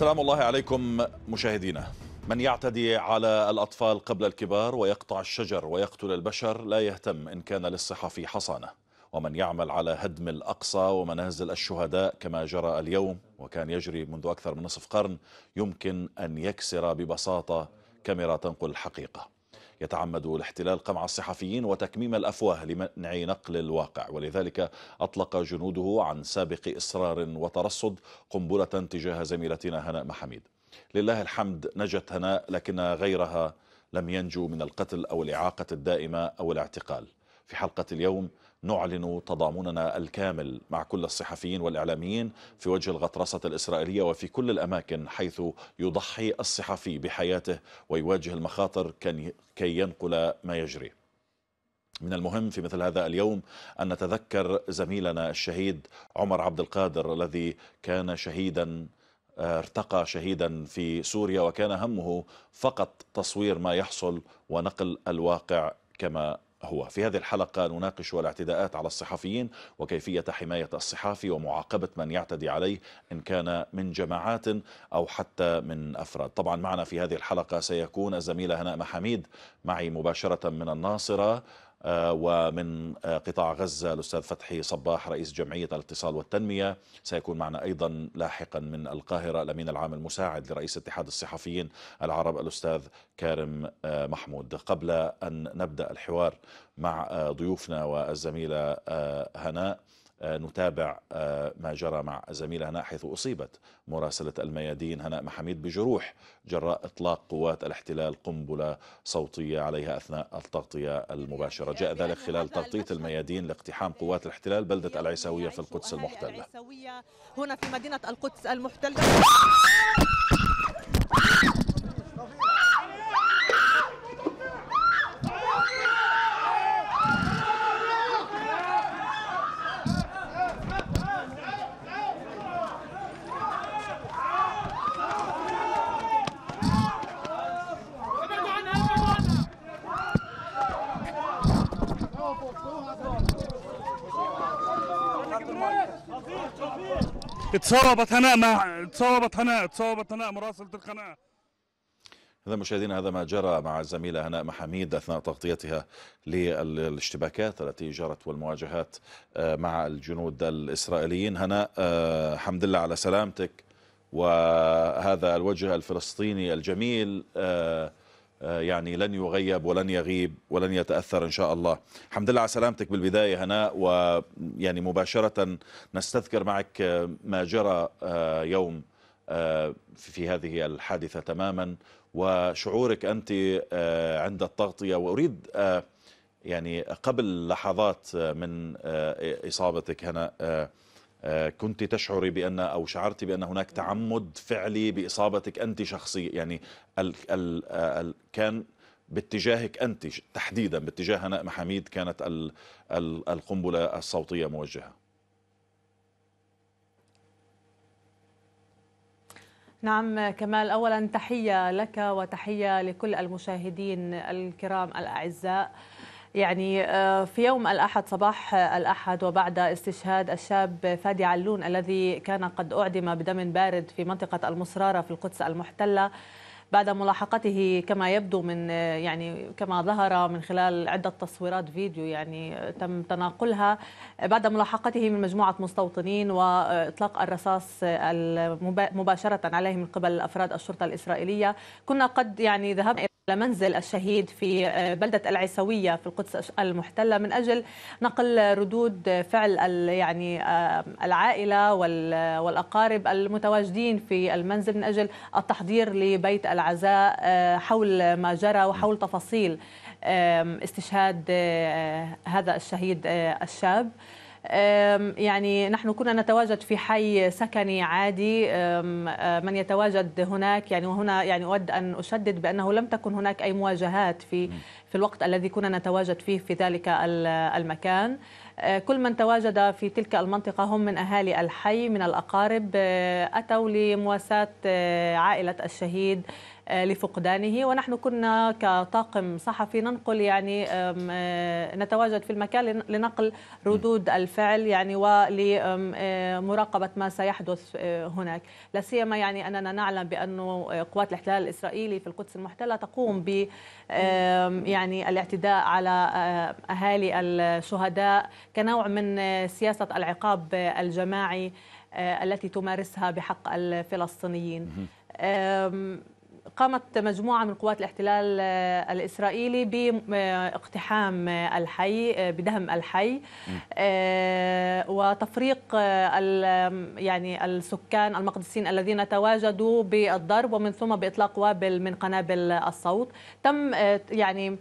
سلام الله عليكم مشاهدينا من يعتدي على الأطفال قبل الكبار ويقطع الشجر ويقتل البشر لا يهتم إن كان للصحفي حصانة ومن يعمل على هدم الأقصى ومنازل الشهداء كما جرى اليوم وكان يجري منذ أكثر من نصف قرن يمكن أن يكسر ببساطة كاميرا تنقل الحقيقة يتعمد الاحتلال قمع الصحفيين وتكميم الأفواه لمنع نقل الواقع ولذلك أطلق جنوده عن سابق إصرار وترصد قنبلة تجاه زميلتنا هناء محميد لله الحمد نجت هناء لكن غيرها لم ينجو من القتل أو الإعاقة الدائمة أو الاعتقال في حلقة اليوم نعلن تضامننا الكامل مع كل الصحفيين والإعلاميين في وجه الغطرسة الإسرائيلية وفي كل الأماكن حيث يضحي الصحفي بحياته ويواجه المخاطر كي ينقل ما يجري من المهم في مثل هذا اليوم أن نتذكر زميلنا الشهيد عمر عبد القادر الذي كان شهيدا آه، ارتقى شهيدا في سوريا وكان همه فقط تصوير ما يحصل ونقل الواقع كما هو في هذه الحلقة نناقش الاعتداءات على الصحفيين وكيفية حماية الصحافي ومعاقبة من يعتدي عليه إن كان من جماعات أو حتى من أفراد طبعا معنا في هذه الحلقة سيكون الزميلة هناء محميد معي مباشرة من الناصرة آه، ومن آه، قطاع غزة الأستاذ فتحي صباح رئيس جمعية الاتصال والتنمية سيكون معنا أيضا لاحقا من القاهرة الأمين العام المساعد لرئيس اتحاد الصحفيين العرب الأستاذ كارم آه، محمود قبل أن نبدأ الحوار مع ضيوفنا والزميلة هناء آه، نتابع آه، ما جرى مع زميلة هناء حيث أصيبت مراسلة الميادين هناء محميد بجروح جراء إطلاق قوات الاحتلال قنبلة صوتية عليها أثناء التغطية المباشرة جاء ذلك خلال تغطية الميادين لاقتحام قوات الاحتلال بلدة العيساوية في القدس المحتلة هنا في مدينة القدس المحتلة اتصابت هناء مع اتصابت هناء اتصابت هناء مراسلة القناة هذا مشاهدينا هذا ما جرى مع الزميلة هناء محاميد أثناء تغطيتها للاشتباكات التي جرت والمواجهات آه، مع الجنود الإسرائيليين هناء آه، حمد الله على سلامتك وهذا الوجه الفلسطيني الجميل آه آه، يعني لن يغيب ولن يغيب ولن يتأثر إن شاء الله الحمد لله على سلامتك بالبداية هناء ويعني مباشرة نستذكر معك آه، ما جرى آه، يوم في هذه الحادثة تماما وشعورك أنت عند التغطية وأريد يعني قبل لحظات من إصابتك هنا آه، كنت تشعري بأن أو شعرتي بأن هناك تعمد فعلي بإصابتك أنت شخصيا يعني ال ال آه، ال كان باتجاهك أنت تحديدا باتجاه هناء محاميد كانت ال ال القنبلة الصوتية موجهة نعم كمال اولا تحيه لك وتحيه لكل المشاهدين الكرام الاعزاء يعني آه، في يوم الأحد صباح الأحد وبعد استشهاد الشاب فادي علون الذي كان قد أعدم بدم بارد في منطقة المصرارة في القدس المحتلة بعد ملاحقته كما يبدو من آه، يعني كما ظهر من خلال عدة تصويرات فيديو يعني آه، تم تناقلها بعد ملاحقته من مجموعة مستوطنين وإطلاق الرصاص مباشرة عليه من قبل أفراد الشرطة الإسرائيلية كنا قد يعني ذهبنا منزل الشهيد في آه، بلدة العيسوية في القدس المحتلة من أجل نقل ردود فعل يعني آه، العائلة آه، والأقارب المتواجدين في المنزل من أجل التحضير لبيت العزاء حول ما جرى وحول تفاصيل استشهاد هذا الشهيد الشاب يعني نحن كنا نتواجد في حي سكني عادي من يتواجد هناك يعني وهنا يعني اود ان اشدد بانه لم تكن هناك اي مواجهات في في الوقت الذي كنا نتواجد فيه في ذلك المكان أه، كل من تواجد في تلك المنطقة هم من أهالي الحي من الأقارب أه، أتوا لمواساة أه، عائلة الشهيد آه، لفقدانه ونحن كنا كطاقم صحفي ننقل يعني آه، نتواجد في المكان لنقل ردود الفعل يعني ولمراقبة آه، ما سيحدث هناك لا سيما يعني أننا نعلم بأنه قوات الاحتلال الإسرائيلي في القدس المحتلة تقوم ب يعني الاعتداء على أهالي الشهداء كنوع من سياسة العقاب الجماعي التي تمارسها بحق الفلسطينيين قامت مجموعة من قوات الاحتلال آه، الإسرائيلي باقتحام آه، آه، الحي بدهم الحي وتفريق يعني السكان المقدسيين الذين تواجدوا بالضرب ومن ثم بإطلاق وابل من قنابل الصوت تم يعني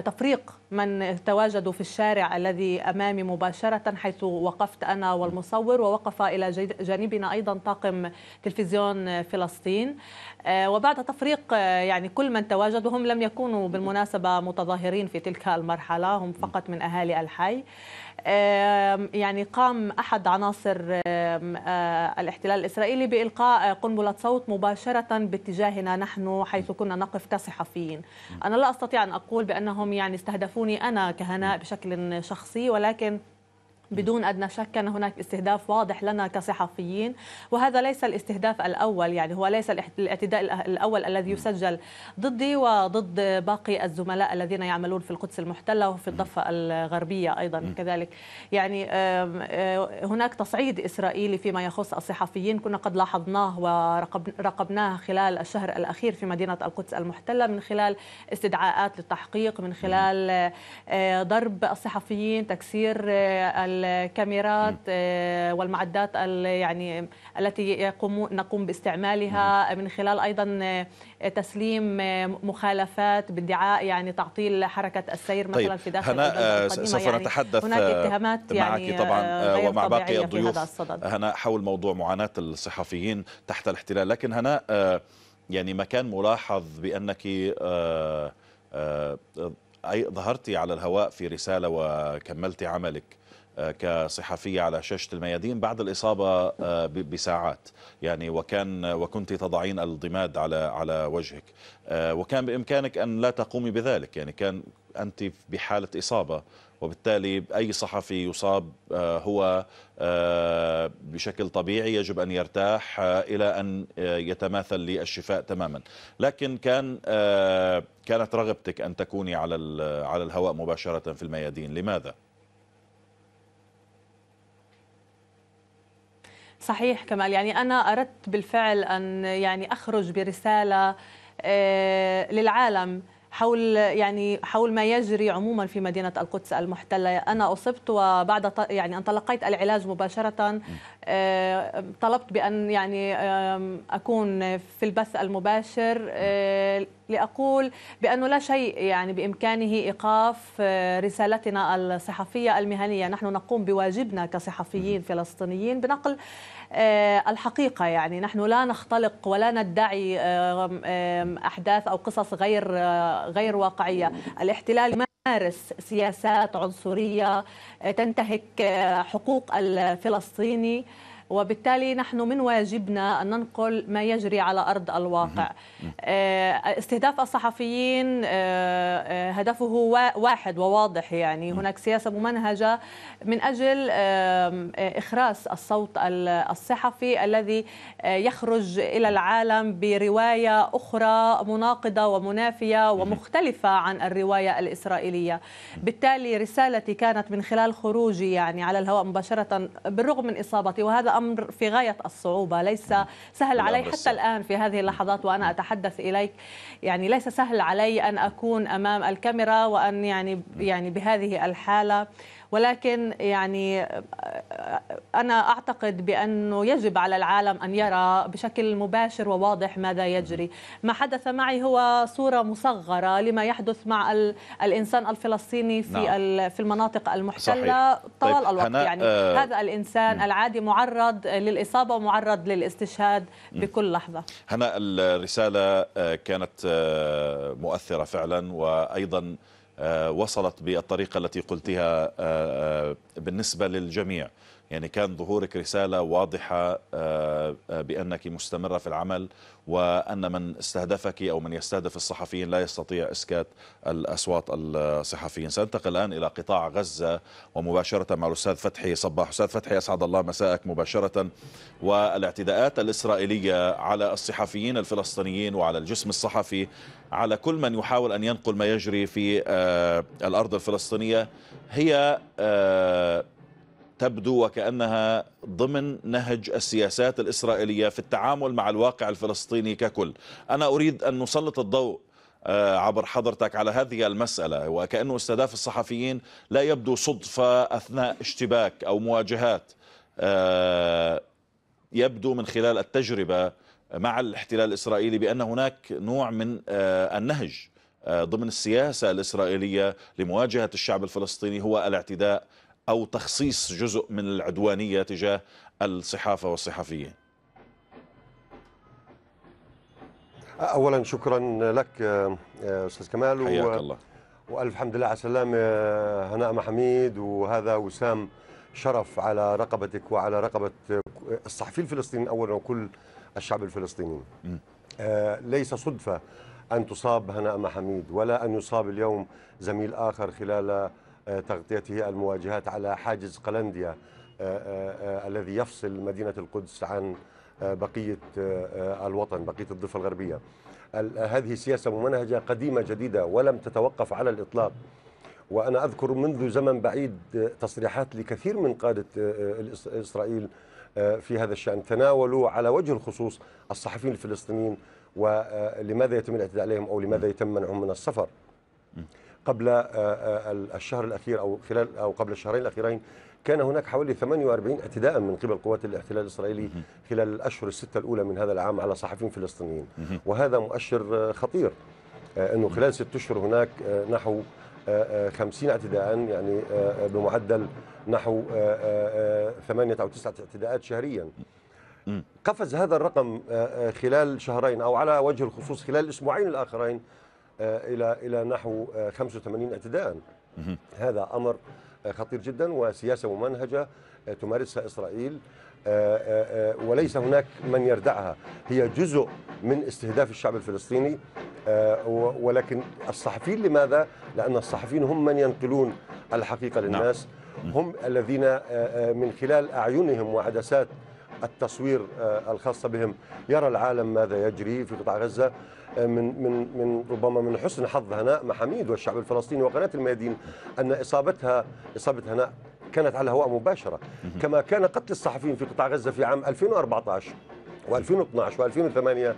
تفريق من تواجدوا في الشارع الذي امامي مباشره حيث وقفت انا والمصور ووقف الى جانبنا ايضا طاقم تلفزيون فلسطين آه، وبعد تفريق آه، يعني كل من تواجدوا هم لم يكونوا بالمناسبه متظاهرين في تلك المرحله هم فقط من اهالي الحي يعني قام أحد عناصر آه، الاحتلال الإسرائيلي بإلقاء قنبلة صوت مباشرة باتجاهنا نحن حيث كنا نقف كصحفيين أنا لا أستطيع أن أقول بأنهم يعني استهدفوني أنا كهناء بشكل شخصي ولكن بدون أدنى شك كان هناك استهداف واضح لنا كصحفيين وهذا ليس الاستهداف الأول يعني هو ليس الاعتداء الأول الذي يسجل ضدي وضد باقي الزملاء الذين يعملون في القدس المحتلة وفي الضفة الغربية أيضا كذلك يعني آه، هناك تصعيد إسرائيلي فيما يخص الصحفيين كنا قد لاحظناه ورقبناه خلال الشهر الأخير في مدينة القدس المحتلة من خلال استدعاءات للتحقيق من خلال آه، آه، ضرب الصحفيين تكسير الكاميرات آه، والمعدات يعني التي يقوم نقوم باستعمالها نعم. من خلال ايضا آه، تسليم آه، مخالفات بادعاء يعني تعطيل حركه السير طيب، مثلا طيب في داخل هنا سوف يعني نتحدث هناك اتهامات يعني طبعا ومع باقي الضيوف هنا حول موضوع معاناه الصحفيين تحت الاحتلال لكن هنا يعني ما كان ملاحظ بانك ظهرتي على الهواء في رساله وكملت عملك آه، كصحفية على شاشة الميادين بعد الإصابة آه، بساعات يعني وكان وكنت تضعين الضماد على على وجهك آه، وكان بإمكانك أن لا تقومي بذلك يعني كان أنت بحالة إصابة وبالتالي أي صحفي يصاب هو بشكل طبيعي يجب أن يرتاح إلى أن يتماثل للشفاء تماما لكن كان كانت رغبتك أن تكوني على على الهواء مباشرة في الميادين لماذا؟ صحيح كمال يعني أنا أردت بالفعل أن يعني أخرج برسالة آه، للعالم حول يعني حول ما يجري عموما في مدينه القدس المحتله انا اصبت وبعد يعني ان تلقيت العلاج مباشره آه، طلبت بان يعني اكون في البث المباشر آه، لاقول بانه لا شيء يعني بامكانه ايقاف آه، رسالتنا الصحفيه المهنيه نحن نقوم بواجبنا كصحفيين فلسطينيين بنقل آه، الحقيقة يعني نحن لا نختلق ولا ندعي آه، أحداث أو قصص غير آه، غير واقعية الاحتلال يمارس سياسات عنصرية تنتهك حقوق الفلسطيني وبالتالي نحن من واجبنا أن ننقل ما يجري على أرض الواقع آه، استهداف الصحفيين آه، آه، هدفه واحد وواضح يعني هناك سياسة ممنهجة من أجل إخراس الصوت الصحفي الذي يخرج إلى العالم برواية أخرى مناقضة ومنافية ومختلفة عن الرواية الإسرائيلية بالتالي رسالتي كانت من خلال خروجي يعني على الهواء مباشرة بالرغم من إصابتي وهذا الأمر في غاية الصعوبة ليس سهل علي حتى الآن في هذه اللحظات وأنا أتحدث إليك يعني ليس سهل علي أن أكون أمام الكاميرا وأن يعني يعني بهذه الحالة ولكن يعني أنا أعتقد بأنه يجب على العالم أن يرى بشكل مباشر وواضح ماذا يجري ما حدث معي هو صورة مصغرة لما يحدث مع الإنسان الفلسطيني في نعم. في المناطق المحتلة صحيح. طيب، طوال طيب الوقت يعني آه هذا الإنسان م. العادي معرض للإصابة ومعرض للاستشهاد بكل لحظة هنا الرسالة آه، كانت آه، مؤثرة فعلا وأيضا آه، وصلت بالطريقة التي قلتها آه، آه، بالنسبة للجميع يعني كان ظهورك رسالة واضحة آه، آه، بأنك مستمرة في العمل وأن من استهدفك أو من يستهدف الصحفيين لا يستطيع إسكات الأصوات الصحفيين سأنتقل الآن إلى قطاع غزة ومباشرة مع الأستاذ فتحي صباح أستاذ فتحي أسعد الله مساءك مباشرة والاعتداءات الإسرائيلية على الصحفيين الفلسطينيين وعلى الجسم الصحفي على كل من يحاول أن ينقل ما يجري في آه، الأرض الفلسطينية هي تبدو وكأنها ضمن نهج السياسات الإسرائيلية في التعامل مع الواقع الفلسطيني ككل أنا أريد أن نسلط الضوء آه، عبر حضرتك على هذه المسألة وكأنه استهداف الصحفيين لا يبدو صدفة أثناء اشتباك أو مواجهات آه، يبدو من خلال التجربة مع الاحتلال الإسرائيلي بأن هناك نوع من آه، النهج ضمن السياسة الإسرائيلية لمواجهة الشعب الفلسطيني هو الاعتداء أو تخصيص جزء من العدوانية تجاه الصحافة والصحفيين أولا شكرا لك آه، آه، أستاذ كمال حياك و... الله وألف حمد لله على السلامة آه، هناء محميد وهذا وسام شرف على رقبتك وعلى رقبة الصحفي الفلسطيني أولا وكل الشعب الفلسطيني م. ليس صدفة أن تصاب هناء محميد ولا أن يصاب اليوم زميل آخر خلال آه، تغطيته المواجهات على حاجز قلنديا آه، آه، الذي يفصل مدينة القدس عن بقية الوطن بقية الضفة الغربية هذه سياسة ممنهجة قديمة جديدة ولم تتوقف على الإطلاق وأنا أذكر منذ زمن بعيد تصريحات لكثير من قادة إسرائيل في هذا الشأن تناولوا على وجه الخصوص الصحفيين الفلسطينيين ولماذا يتم الاعتداء عليهم أو لماذا يتم منعهم من السفر قبل آه، آه، الشهر الأخير أو خلال أو قبل الشهرين الأخيرين كان هناك حوالي 48 اعتداء من قبل قوات الاحتلال الإسرائيلي خلال الأشهر الستة الأولى من هذا العام على صحفيين فلسطينيين وهذا مؤشر آه، خطير أنه خلال ست أشهر هناك نحو 50 اعتداء يعني بمعدل نحو 8 أو 9 اعتداءات شهريا قفز هذا الرقم خلال شهرين أو على وجه الخصوص خلال الأسبوعين الآخرين آه، الى الى نحو 85 آه، اعتداء هذا امر آه، خطير جدا وسياسه ممنهجه تمارسها اسرائيل وليس هناك من يردعها هي جزء من استهداف الشعب الفلسطيني ولكن الصحفيين لماذا؟ لأن الصحفيين هم من ينقلون الحقيقة نعم. للناس هم الذين من خلال أعينهم وعدسات التصوير الخاصة بهم يرى العالم ماذا يجري في قطاع غزة آه، من من من ربما من حسن حظ هناء محميد والشعب الفلسطيني وقناه الميادين ان اصابتها اصابه هناء كانت على الهواء مباشره كما كان قتل الصحفيين في قطاع غزه في عام 2014 و2012 و2008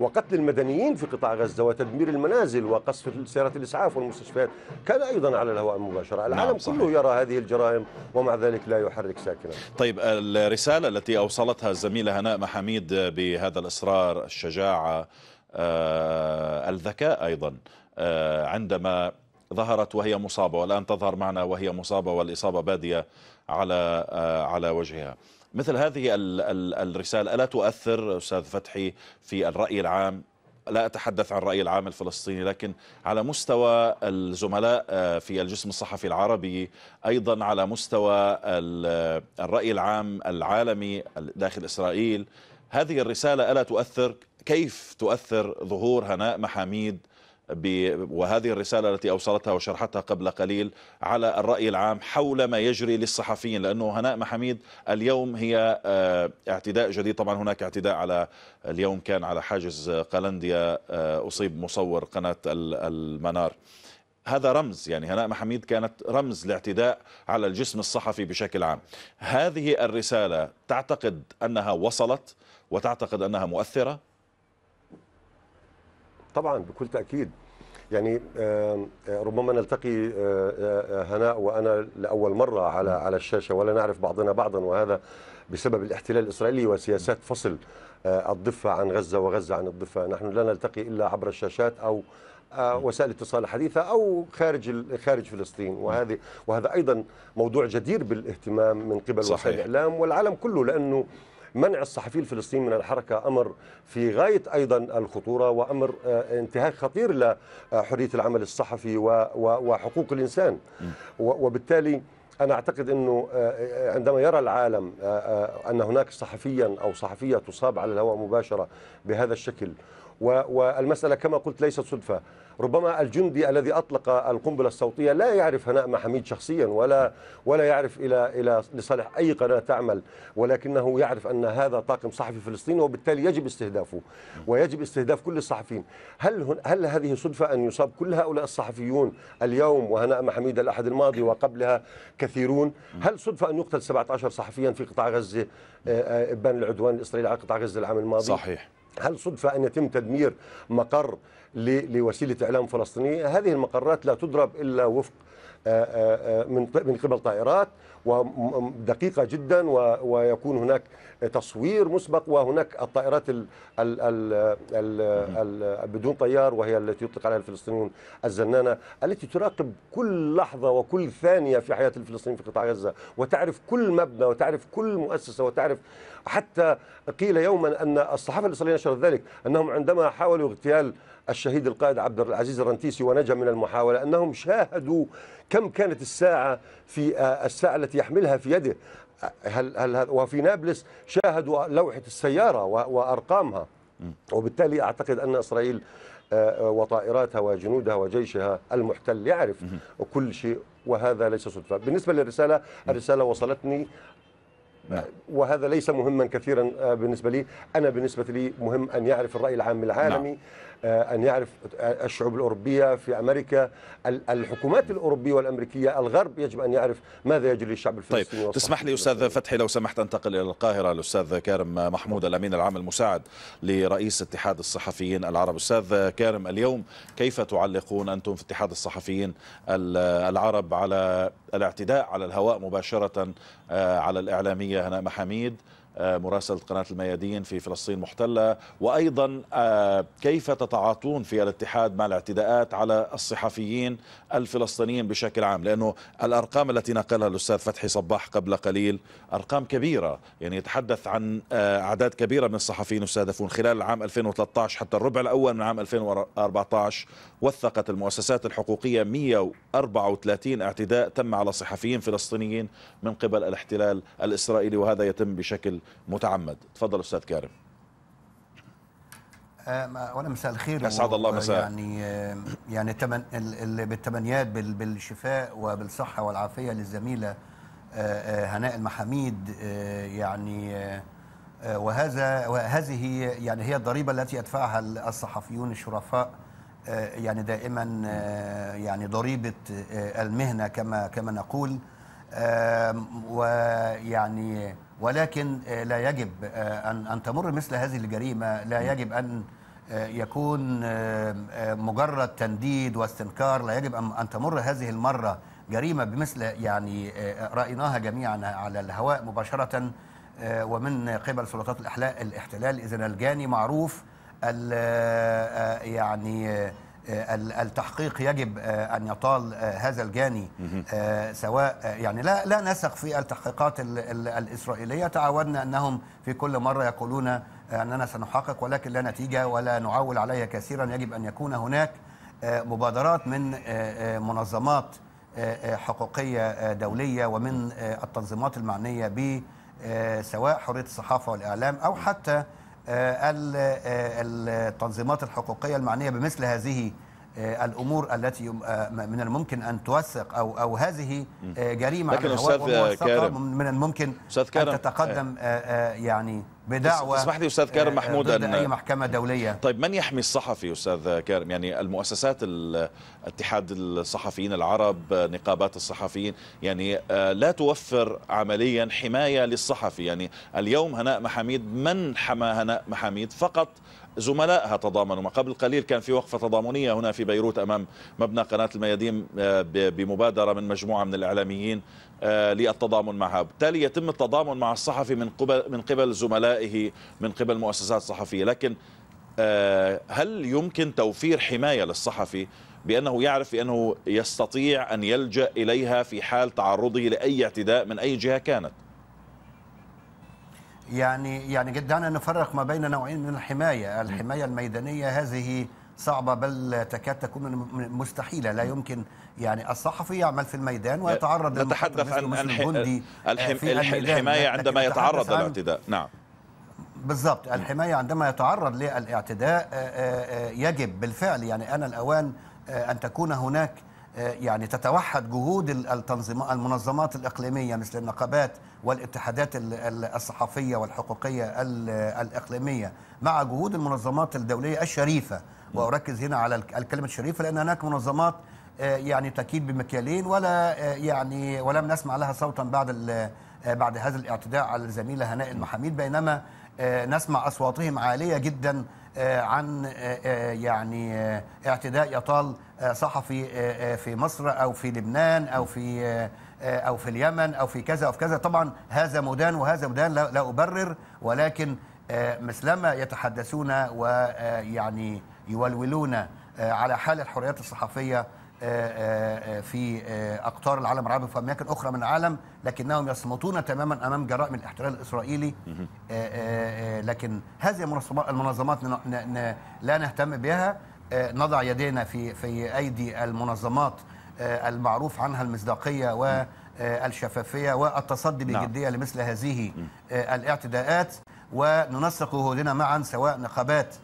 وقتل المدنيين في قطاع غزه وتدمير المنازل وقصف سيارات الاسعاف والمستشفيات كان ايضا على الهواء مباشره، العالم نعم، صحيح. كله يرى هذه الجرائم ومع ذلك لا يحرك ساكنا. طيب الرساله التي اوصلتها الزميله هناء محاميد بهذا الاصرار، الشجاعه آه، الذكاء أيضا آه، عندما ظهرت وهي مصابة والآن تظهر معنا وهي مصابة والإصابة بادية على آه، على وجهها مثل هذه الرسالة ألا تؤثر أستاذ فتحي في الرأي العام لا أتحدث عن الرأي العام الفلسطيني لكن على مستوى الزملاء في الجسم الصحفي العربي أيضا على مستوى الرأي العام العالمي داخل إسرائيل هذه الرسالة ألا تؤثر كيف تؤثر ظهور هناء محاميد وهذه الرسالة التي أوصلتها وشرحتها قبل قليل على الرأي العام حول ما يجري للصحفيين لأنه هناء محميد اليوم هي آه، اعتداء جديد طبعا هناك اعتداء على اليوم كان على حاجز قلنديا آه، أصيب مصور قناة المنار هذا رمز يعني هناء محميد كانت رمز لاعتداء على الجسم الصحفي بشكل عام هذه الرسالة تعتقد أنها وصلت وتعتقد أنها مؤثرة طبعا بكل تاكيد يعني آه، ربما نلتقي آه، آه، هناء وانا لاول مره على على الشاشه ولا نعرف بعضنا بعضا وهذا بسبب الاحتلال الاسرائيلي وسياسات فصل الضفه عن غزه وغزه عن الضفه، نحن لا نلتقي الا عبر الشاشات او وسائل الاتصال الحديثه او خارج خارج فلسطين وهذه وهذا ايضا موضوع جدير بالاهتمام من قبل صحيح. وسائل الاعلام والعالم كله لانه منع الصحفي الفلسطيني من الحركة أمر في غاية أيضا الخطورة وأمر آه، انتهاك خطير لحرية العمل الصحفي وحقوق الإنسان وبالتالي أنا أعتقد أنه آه، آه، عندما يرى العالم أن هناك صحفيا أو صحفية تصاب على الهواء مباشرة بهذا الشكل والمسألة كما قلت ليست صدفة ربما الجندي الذي أطلق القنبلة الصوتية لا يعرف هناء محميد شخصيا ولا ولا يعرف إلى إلى لصالح أي قناة تعمل ولكنه يعرف أن هذا طاقم صحفي فلسطيني وبالتالي يجب استهدافه ويجب استهداف كل الصحفيين هل هل هذه صدفة أن يصاب كل هؤلاء الصحفيون اليوم وهناء محميد الأحد الماضي وقبلها كثيرون هل صدفة أن يقتل 17 صحفيا في قطاع غزة إبان العدوان الإسرائيلي على قطاع غزة العام الماضي صحيح هل صدفة أن يتم تدمير مقر لوسيلة إعلام فلسطينية هذه المقرات لا تضرب إلا وفق آه، آه، آه، من قبل طائرات ودقيقة جدا ويكون هناك تصوير مسبق وهناك الطائرات ال ال ال الـ الـ بدون طيار وهي التي يطلق عليها الفلسطينيون الزنانة التي تراقب كل لحظة وكل ثانية في حياة الفلسطينيين في قطاع غزة وتعرف كل مبنى وتعرف كل مؤسسة وتعرف حتى قيل يوما أن الصحافة الإسرائيلية نشرت ذلك أنهم عندما حاولوا اغتيال الشهيد القائد عبد العزيز الرنتيسي ونجا من المحاولة أنهم شاهدوا كم كانت الساعة في آه، الساعة التي يحملها في يده هل هل وفي نابلس شاهدوا لوحة السيارة وأرقامها وبالتالي أعتقد أن إسرائيل آه، وطائراتها وجنودها وجيشها المحتل يعرف كل شيء وهذا ليس صدفة بالنسبة للرسالة الرسالة وصلتني نعم. وهذا ليس مهما كثيرا آه، بالنسبة لي أنا بالنسبة لي مهم أن يعرف الرأي العام العالمي نعم. آه، أن يعرف الشعوب الأوروبية في أمريكا الحكومات الأوروبية والأمريكية الغرب يجب أن يعرف ماذا يجري للشعب الفلسطيني طيب تسمح لي أستاذ فتحي لو سمحت أنتقل إلى القاهرة الأستاذ كارم محمود الأمين العام المساعد لرئيس اتحاد الصحفيين العرب أستاذ كارم اليوم كيف تعلقون أنتم في اتحاد الصحفيين العرب على الاعتداء على الهواء مباشرة آه، على الإعلامية هناء محميد آه، مراسلة قناة الميادين في فلسطين محتلة وأيضا آه، كيف تتعاطون في الاتحاد مع الاعتداءات على الصحفيين الفلسطينيين بشكل عام لأنه الأرقام التي نقلها الأستاذ فتحي صباح قبل قليل أرقام كبيرة يعني يتحدث عن آه، أعداد كبيرة من الصحفيين يستهدفون خلال العام 2013 حتى الربع الأول من عام 2014 وثقت المؤسسات الحقوقية 134 اعتداء تم على صحفيين فلسطينيين من قبل الاحتلال الإسرائيلي وهذا يتم بشكل متعمد تفضل أستاذ كارم وانا مساء الخير اسعد الله مساء يعني يعني بالتمنيات بالشفاء وبالصحه والعافيه للزميله هناء المحاميد يعني وهذا وهذه يعني هي الضريبه التي يدفعها الصحفيون الشرفاء آه، يعني دائما آه، يعني ضريبه آه، المهنه كما كما نقول ويعني ولكن لا يجب ان ان تمر مثل هذه الجريمه لا نعم. يجب ان يكون مجرد تنديد واستنكار لا يجب ان تمر هذه المره جريمه بمثل يعني رايناها جميعا على الهواء مباشره ومن قبل سلطات الاحتلال اذا الجاني معروف آه، يعني آه، التحقيق يجب آه، ان يطال هذا الجاني سواء يعني لا لا نثق في التحقيقات الاسرائيليه تعودنا انهم في كل مره يقولون اننا سنحقق ولكن لا نتيجه ولا نعول عليها كثيرا يجب ان يكون هناك مبادرات من منظمات حقوقيه دوليه ومن التنظيمات المعنيه ب سواء حريه الصحافه والاعلام او حتى آه، آه، التنظيمات الحقوقية المعنية بمثل هذه آه، الامور التي من الممكن ان توثق او او هذه جريمه لكن على الهواء من الممكن ان تتقدم يعني بدعوى اسمح لي استاذ كارم آه، محمود ضد أن اي محكمه دوليه طيب من يحمي الصحفي استاذ كارم يعني المؤسسات اتحاد الصحفيين العرب نقابات الصحفيين يعني آه، لا توفر عمليا حمايه للصحفي يعني اليوم هناء محاميد من حمى هناء محاميد فقط زملائها تضامنوا ما قبل قليل كان في وقفة تضامنية هنا في بيروت أمام مبنى قناة الميادين آه، بمبادرة من مجموعة من الإعلاميين آه، للتضامن معها بالتالي يتم التضامن مع الصحفي من قبل, من قبل زملائه من قبل مؤسسات صحفية لكن آه، هل يمكن توفير حماية للصحفي بأنه يعرف بأنه يستطيع أن يلجأ إليها في حال تعرضه لأي اعتداء من أي جهة كانت يعني يعني أنا نفرق ما بين نوعين من الحمايه، الحمايه الميدانيه هذه صعبه بل تكاد تكون مستحيله لا يمكن يعني الصحفي يعمل في الميدان ويتعرض نتحدث عن الجندي آه، الحم... في الحمايه عندما يتعرض للاعتداء نعم بالضبط الحمايه عندما يتعرض للاعتداء آه، آه، يجب بالفعل يعني انا الاوان ان تكون هناك يعني تتوحد جهود المنظمات الإقليمية مثل النقابات والاتحادات الصحفية والحقوقية الإقليمية مع جهود المنظمات الدولية الشريفة وأركز هنا على الكلمة الشريفة لأن هناك منظمات آه، يعني تكيد بمكيالين ولا آه، يعني ولم نسمع لها صوتا بعد آه، بعد هذا الاعتداء على الزميلة هناء المحاميد بينما نسمع أصواتهم عالية جدا آه، عن آه، آه، يعني اعتداء يطال صحفي في مصر او في لبنان او في او في اليمن او في كذا او في كذا طبعا هذا مدان وهذا مدان لا ابرر ولكن مثلما يتحدثون ويعني يولولون على حال الحريات الصحفيه آه، آه، آه، في اقطار العالم العربي وفي اماكن اخرى من العالم لكنهم يصمتون تماما امام جرائم الاحتلال الاسرائيلي لكن هذه المنظمات لا نهتم بها نضع يدينا في في ايدي المنظمات المعروف عنها المصداقيه والشفافيه والتصدي نعم. بجديه لمثل هذه الاعتداءات وننسق جهودنا معا سواء نقابات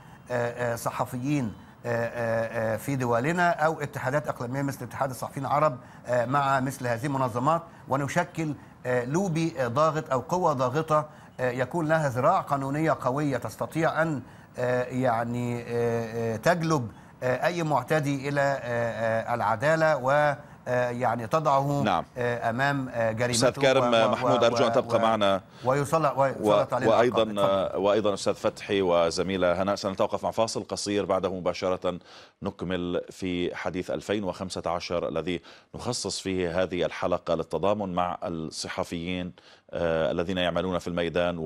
صحفيين آه، آه، آه، في دولنا او اتحادات اقليميه مثل اتحاد الصحفيين العرب مع مثل هذه المنظمات ونشكل لوبي ضاغط او قوه ضاغطه يكون لها ذراع قانونيه قويه تستطيع ان يعني تجلب اي معتدي الى العداله و آه، يعني تضعه نعم. آه، امام آه، جريمته استاذ كارم و محمود ارجو ان تبقى و معنا ويسلط علينا وايضا وايضا استاذ فتحي وزميله هناء سنتوقف مع فاصل قصير بعده مباشره نكمل في حديث 2015 الذي نخصص فيه هذه الحلقه للتضامن مع الصحفيين الذين يعملون في الميدان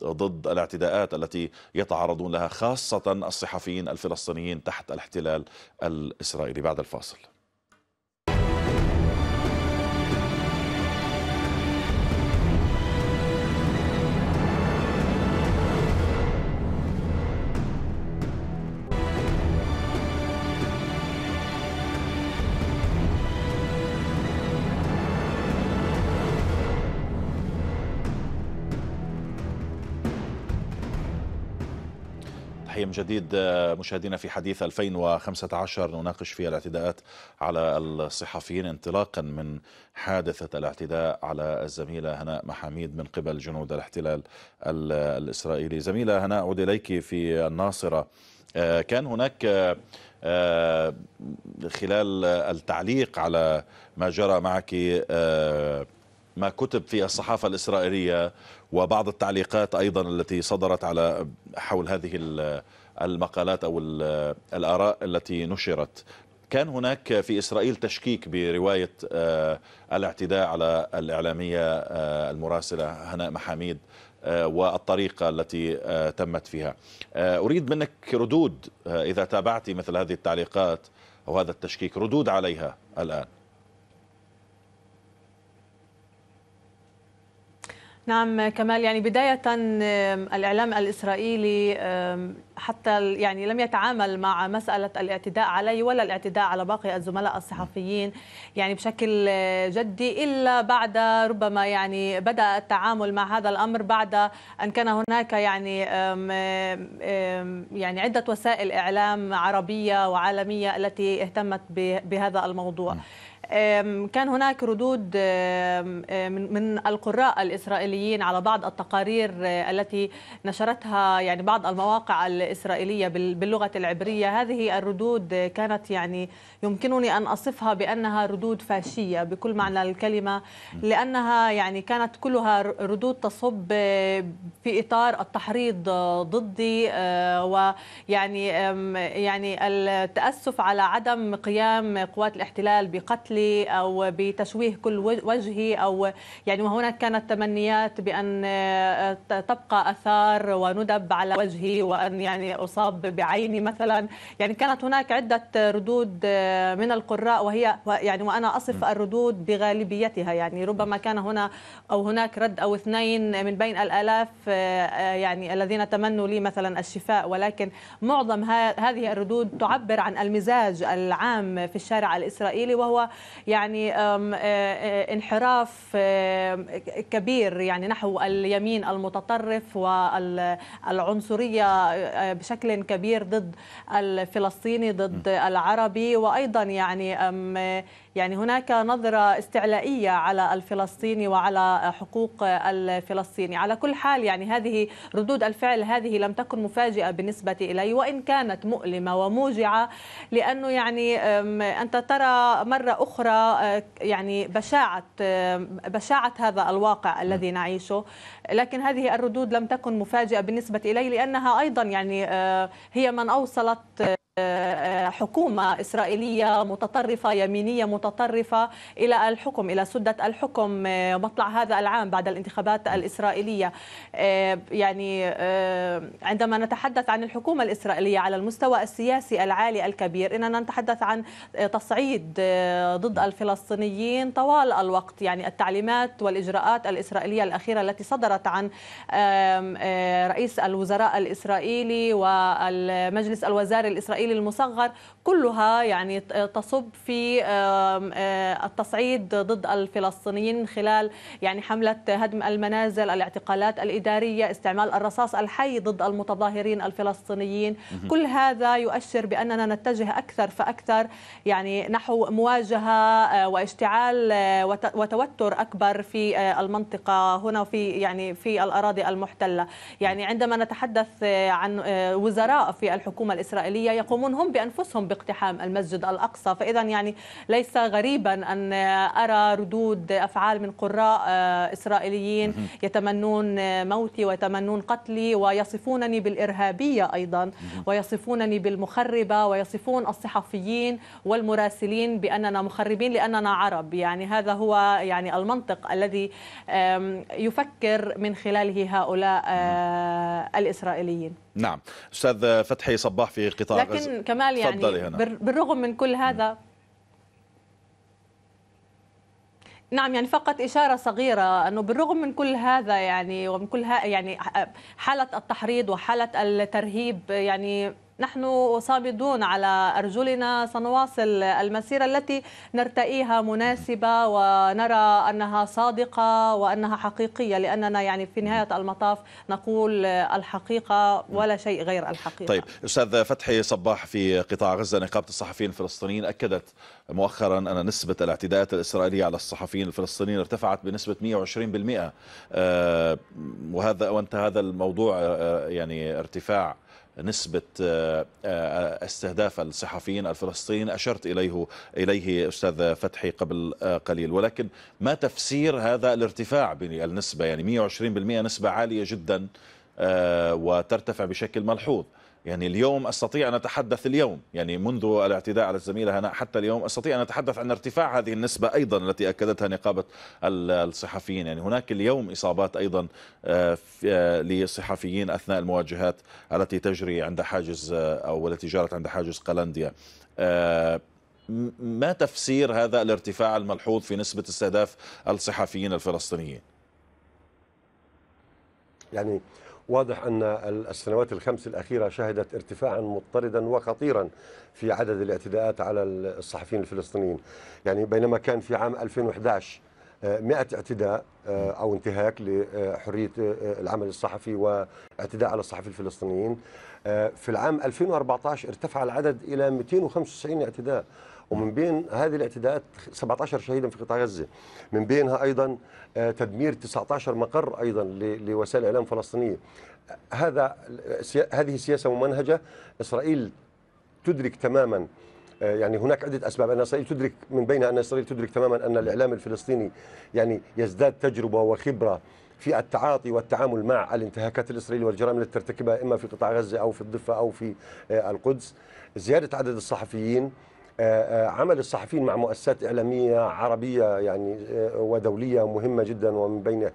وضد الاعتداءات التي يتعرضون لها خاصه الصحفيين الفلسطينيين تحت الاحتلال الاسرائيلي بعد الفاصل من جديد آه، مشاهدينا في حديث 2015 نناقش فيه الاعتداءات على الصحفيين انطلاقا من حادثة الاعتداء على الزميلة هناء محاميد من قبل جنود الاحتلال الإسرائيلي زميلة هناء أعود إليك في الناصرة آه، كان هناك آه، خلال التعليق على ما جرى معك ما كتب في الصحافة الإسرائيلية وبعض التعليقات أيضا التي صدرت على حول هذه المقالات أو الآراء التي نشرت كان هناك في إسرائيل تشكيك برواية آه، الاعتداء على الإعلامية آه، المراسلة هناء محاميد آه، والطريقة التي تمت فيها أريد منك ردود إذا تابعت مثل هذه التعليقات أو هذا التشكيك ردود عليها الآن نعم كمال يعني بداية الإعلام الإسرائيلي حتى يعني لم يتعامل مع مسألة الاعتداء علي ولا الاعتداء على باقي الزملاء الصحفيين يعني بشكل آه، جدي إلا بعد ربما يعني بدأ التعامل مع هذا الأمر بعد أن كان هناك يعني يعني عدة وسائل إعلام عربية وعالمية التي اهتمت بهذا الموضوع. نعم. كان هناك ردود من القراء الإسرائيليين على بعض التقارير آه، التي نشرتها يعني بعض المواقع الإسرائيلية باللغة العبرية هذه الردود كانت يعني يمكنني أن أصفها بأنها ردود فاشية بكل معنى الكلمة لأنها يعني كانت كلها ردود تصب آه، في إطار التحريض ضدي آه، ويعني يعني التأسف على عدم قيام قوات الاحتلال بقتل بالتعلي او بتشويه كل وجهي او يعني وهناك كانت تمنيات بان آه، تبقى اثار وندب على وجهي وان يعني اصاب بعيني مثلا يعني كانت هناك عده ردود آه، من القراء وهي يعني وانا اصف الردود بغالبيتها يعني ربما كان هنا او هناك رد او اثنين من بين الالاف آه، يعني الذين تمنوا لي مثلا الشفاء ولكن معظم هذه الردود تعبر عن المزاج العام في الشارع الاسرائيلي وهو يعني آه، آه، انحراف آه، كبير يعني نحو اليمين المتطرف والعنصرية بشكل كبير ضد الفلسطيني ضد العربي وأيضا يعني يعني هناك نظرة استعلائية على الفلسطيني وعلى حقوق الفلسطيني على كل حال يعني هذه ردود الفعل هذه لم تكن مفاجئة بالنسبة إلي وإن كانت مؤلمة وموجعة لأنه يعني أنت ترى مرة أخرى أه، يعني بشاعة أه، بشاعة هذا الواقع الذي نعيشه لكن هذه الردود لم تكن مفاجئة بالنسبة إلي لأنها أيضا يعني أه، هي من أوصلت حكومة إسرائيلية متطرفة يمينية متطرفة إلى الحكم إلى سدة الحكم آه، مطلع هذا العام بعد الانتخابات الإسرائيلية آه، يعني آه، عندما نتحدث عن الحكومة الإسرائيلية على المستوى السياسي العالي الكبير إننا نتحدث عن تصعيد ضد الفلسطينيين طوال الوقت يعني التعليمات والإجراءات الإسرائيلية الأخيرة التي صدرت عن رئيس الوزراء الإسرائيلي والمجلس الوزاري الإسرائيلي الجيل المصغر كلها يعني تصب في آه، التصعيد ضد الفلسطينيين من خلال يعني حملة هدم المنازل الاعتقالات الإدارية استعمال الرصاص الحي ضد المتظاهرين الفلسطينيين كل هذا يؤشر بأننا نتجه أكثر فأكثر يعني نحو مواجهة آه، واشتعال آه، وتوتر أكبر في المنطقة هنا في يعني في الأراضي المحتلة يعني عندما نتحدث عن وزراء في الحكومة الإسرائيلية يقومون هم بأنفسهم اقتحام المسجد الأقصى فإذا يعني ليس غريبا أن أرى ردود أفعال من قراء آه، إسرائيليين يتمنون آه، موتي ويتمنون قتلي ويصفونني بالإرهابية أيضا ويصفونني بالمخربة ويصفون الصحفيين والمراسلين بأننا مخربين لأننا عرب يعني هذا هو يعني المنطق الذي يفكر من خلاله هؤلاء آه، الإسرائيليين نعم استاذ فتحي صباح في قطاع لكن غزة. كمال يعني هنا. بالرغم من كل هذا م. نعم. نعم يعني فقط إشارة صغيرة أنه بالرغم من كل هذا يعني ومن كل ها يعني حالة التحريض وحالة الترهيب يعني نحن صامدون على أرجلنا سنواصل المسيرة التي نرتئيها مناسبة ونرى أنها صادقة وأنها حقيقية لأننا يعني في نهاية المطاف نقول الحقيقة ولا شيء غير الحقيقة طيب أستاذ فتحي صباح في قطاع غزة نقابة الصحفيين الفلسطينيين أكدت مؤخرا أن نسبة الاعتداءات الإسرائيلية على الصحفيين الفلسطينيين ارتفعت بنسبة 120% آه، وهذا وانت هذا الموضوع آه، يعني ارتفاع نسبة آه، آه، استهداف الصحفيين الفلسطينيين أشرت إليه إليه أستاذ فتحي قبل آه، قليل ولكن ما تفسير هذا الارتفاع بالنسبة يعني 120% نسبة عالية جدا وترتفع بشكل ملحوظ يعني اليوم استطيع ان اتحدث اليوم يعني منذ الاعتداء على الزميله هناء حتى اليوم استطيع ان اتحدث عن ارتفاع هذه النسبه ايضا التي اكدتها نقابه الصحفيين يعني هناك اليوم اصابات ايضا آه، آه، لصحفيين اثناء المواجهات التي تجري عند حاجز آه، او التي جرت عند حاجز قلنديا ما تفسير هذا الارتفاع الملحوظ في نسبه استهداف الصحفيين الفلسطينيين يعني واضح أن السنوات الخمس الأخيرة شهدت ارتفاعا مضطردا وخطيرا في عدد الاعتداءات على الصحفيين الفلسطينيين يعني بينما كان في عام 2011 100 آه، اعتداء آه، أو انتهاك لحرية آه، العمل الصحفي واعتداء على الصحفي الفلسطينيين في العام 2014 ارتفع العدد إلى 295 اعتداء ومن بين هذه الاعتداءات 17 شهيدا في قطاع غزة من بينها أيضا آه، تدمير 19 مقر أيضا لوسائل إعلام فلسطينية هذا هذه سياسة ممنهجة إسرائيل تدرك تماما آه، يعني هناك عدة أسباب أن إسرائيل تدرك من بينها أن إسرائيل تدرك تماما أن الإعلام الفلسطيني يعني يزداد تجربة وخبرة في التعاطي والتعامل مع الانتهاكات الإسرائيلية والجرائم التي ترتكبها إما في قطاع غزة أو في الضفة أو في آه، القدس زيادة عدد الصحفيين آه، آه، عمل الصحفيين مع مؤسسات إعلامية عربية يعني آه، ودولية مهمة جدا ومن بينها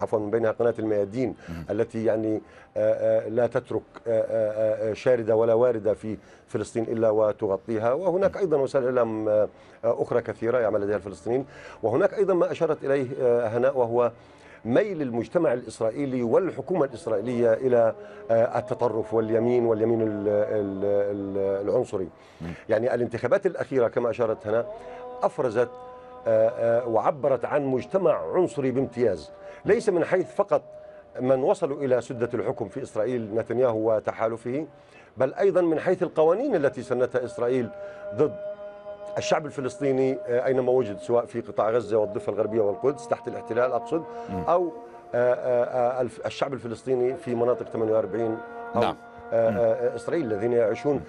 عفوا من بينها قناة الميادين التي يعني لا تترك شاردة ولا واردة في فلسطين إلا وتغطيها وهناك أيضا وسائل إعلام أخرى كثيرة يعمل لديها الفلسطينيين وهناك أيضا ما أشارت إليه هناء وهو ميل المجتمع الإسرائيلي والحكومة الإسرائيلية إلى آه، التطرف واليمين واليمين العنصري يعني الانتخابات الأخيرة كما أشارت هنا أفرزت آه، آه، وعبرت عن مجتمع عنصري بامتياز ليس من حيث فقط من وصلوا إلى سدة الحكم في إسرائيل نتنياهو وتحالفه بل أيضا من حيث القوانين التي سنتها إسرائيل ضد الشعب الفلسطيني آه، اينما وجد سواء في قطاع غزه والضفه الغربيه والقدس تحت الاحتلال اقصد او آه، آه، الشعب الفلسطيني في مناطق 48 او نعم. اسرائيل الذين يعيشون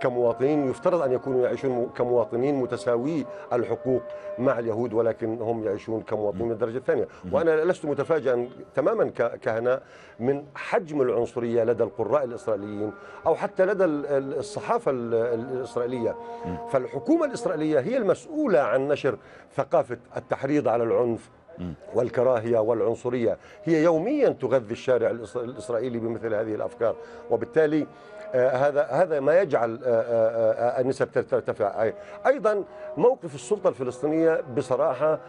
كمواطنين يفترض أن يكونوا يعيشون كمواطنين متساوي الحقوق مع اليهود ولكن هم يعيشون كمواطنين من الدرجة الثانية وأنا لست متفاجئا تماما كهناء من حجم العنصرية لدى القراء الإسرائيليين أو حتى لدى الصحافة الإسرائيلية فالحكومة الإسرائيلية هي المسؤولة عن نشر ثقافة التحريض على العنف والكراهية والعنصرية هي يوميا تغذي الشارع الإسرائيلي بمثل هذه الأفكار وبالتالي آه، هذا هذا ما يجعل آه، آه، النسب ترتفع ايضا موقف السلطه الفلسطينيه بصراحه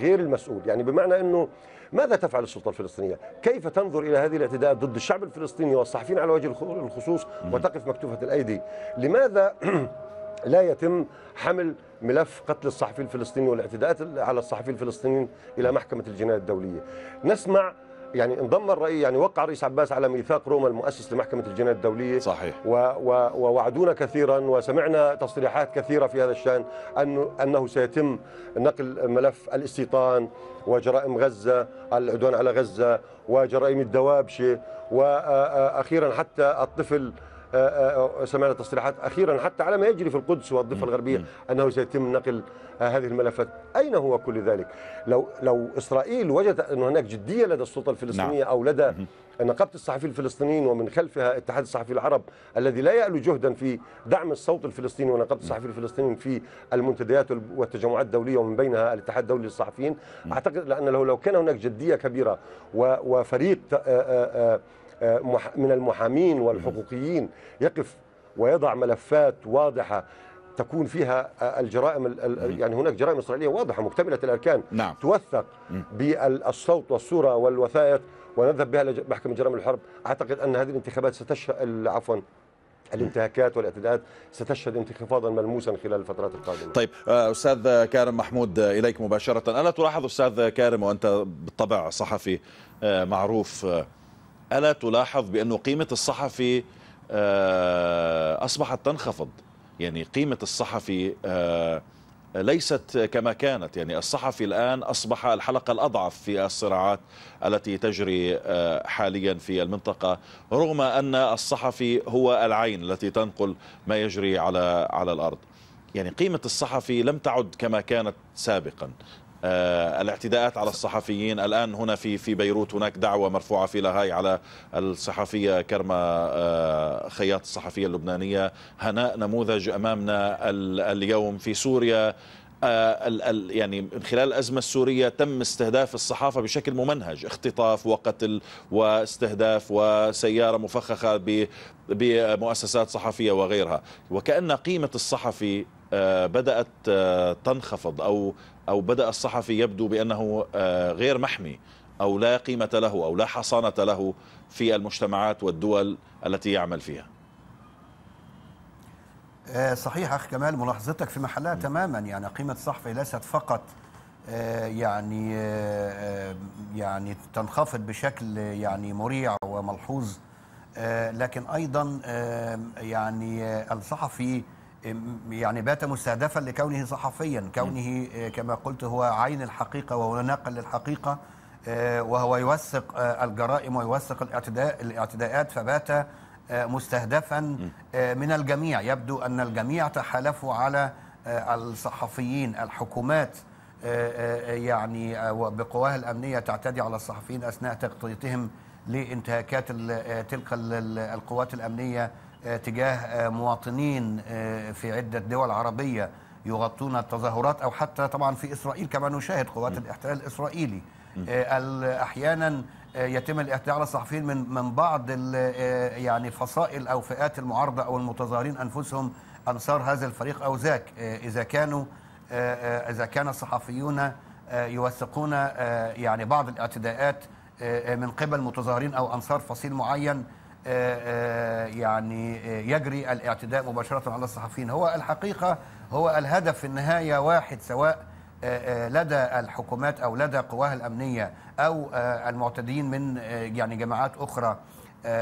غير المسؤول يعني بمعنى انه ماذا تفعل السلطة الفلسطينية؟ كيف تنظر إلى هذه الاعتداءات ضد الشعب الفلسطيني والصحفيين على وجه الخصوص وتقف مكتوفة الأيدي؟ لماذا لا يتم حمل ملف قتل الصحفي الفلسطيني والاعتداءات على الصحفي الفلسطيني إلى محكمة الجناية الدولية؟ نسمع يعني انضم الرئيس يعني وقع الرئيس عباس على ميثاق روما المؤسس لمحكمه الجنايات الدوليه صحيح و و ووعدونا كثيرا وسمعنا تصريحات كثيره في هذا الشان انه انه سيتم نقل ملف الاستيطان وجرائم غزه العدوان على غزه وجرائم الدوابشه واخيرا حتى الطفل آه، آه، آه، سمعنا تصريحات أخيرا حتى على ما يجري في القدس والضفة الغربية أنه سيتم نقل هذه الملفات أين هو كل ذلك لو, لو إسرائيل وجدت أن هناك جدية لدى السلطة نعم. الفلسطينية أو لدى نقابة الصحفيين الفلسطينيين ومن خلفها اتحاد الصحفيين العرب الذي لا يألو جهدا في دعم الصوت الفلسطيني ونقابة الصحفيين الفلسطينيين في المنتديات والتجمعات الدولية ومن بينها الاتحاد الدولي للصحفيين أعتقد لأن لو كان هناك جدية كبيرة وفريق من المحامين والحقوقيين يقف ويضع ملفات واضحة تكون فيها الجرائم يعني هناك جرائم إسرائيلية واضحة مكتملة الأركان نعم. توثق بالصوت والصورة والوثائق ونذهب بها لمحكمة جرائم الحرب أعتقد أن هذه الانتخابات ستشهد عفوا الانتهاكات والاعتداءات ستشهد انخفاضا ملموسا خلال الفترات القادمه. طيب آه، استاذ كارم محمود آه، اليك مباشره، الا تلاحظ استاذ كارم وانت بالطبع صحفي آه، معروف ألا تلاحظ بأنه قيمة الصحفي آه، أصبحت تنخفض يعني قيمة الصحفي آه، ليست كما كانت يعني الصحفي الآن أصبح الحلقة الأضعف في الصراعات التي تجري آه، حاليا في المنطقة رغم أن الصحفي هو العين التي تنقل ما يجري على على الأرض يعني قيمة الصحفي لم تعد كما كانت سابقا آه، الاعتداءات على الصحفيين الآن هنا في في بيروت هناك دعوة مرفوعة في لاهاي على الصحفية كرمة آه، خياط الصحفية اللبنانية هناء نموذج أمامنا اليوم في سوريا آه، يعني من خلال الأزمة السورية تم استهداف الصحافة بشكل ممنهج اختطاف وقتل واستهداف وسيارة مفخخة بمؤسسات صحفية وغيرها وكأن قيمة الصحفي بدأت تنخفض أو أو بدأ الصحفي يبدو بأنه آه، غير محمي أو لا قيمة له أو لا حصانة له في المجتمعات والدول التي يعمل فيها آه، صحيح أخ كمال ملاحظتك في محلها تماما يعني قيمة الصحفي ليست فقط آه، يعني يعني تنخفض بشكل يعني مريع وملحوظ لكن ايضا يعني الصحفي يعني بات مستهدفا لكونه صحفيا كونه آه، كما قلت هو عين الحقيقة وهو ناقل للحقيقة آه، وهو يوثق آه، الجرائم ويوثق الاعتداء الاعتداءات فبات مستهدفا من الجميع يبدو أن الجميع تحالفوا على الصحفيين الحكومات يعني وبقواها الأمنية تعتدي على الصحفيين أثناء تغطيتهم لانتهاكات تلك القوات الأمنية آه، تجاه آه، مواطنين آه، في عدة دول عربية يغطون التظاهرات أو حتى طبعا في إسرائيل كما نشاهد قوات الاحتلال الإسرائيلي أحيانا يتم الاعتداء على الصحفيين من من بعض يعني فصائل او فئات المعارضه او المتظاهرين انفسهم انصار هذا الفريق او ذاك اذا كانوا اذا كان الصحفيون يوثقون يعني بعض الاعتداءات من قبل متظاهرين او انصار فصيل معين آه، آه، يعني آه، يجري الاعتداء مباشرة على الصحفيين هو الحقيقة هو الهدف في النهاية واحد سواء لدى الحكومات أو لدى قواها الأمنية أو المعتدين من يعني جماعات أخرى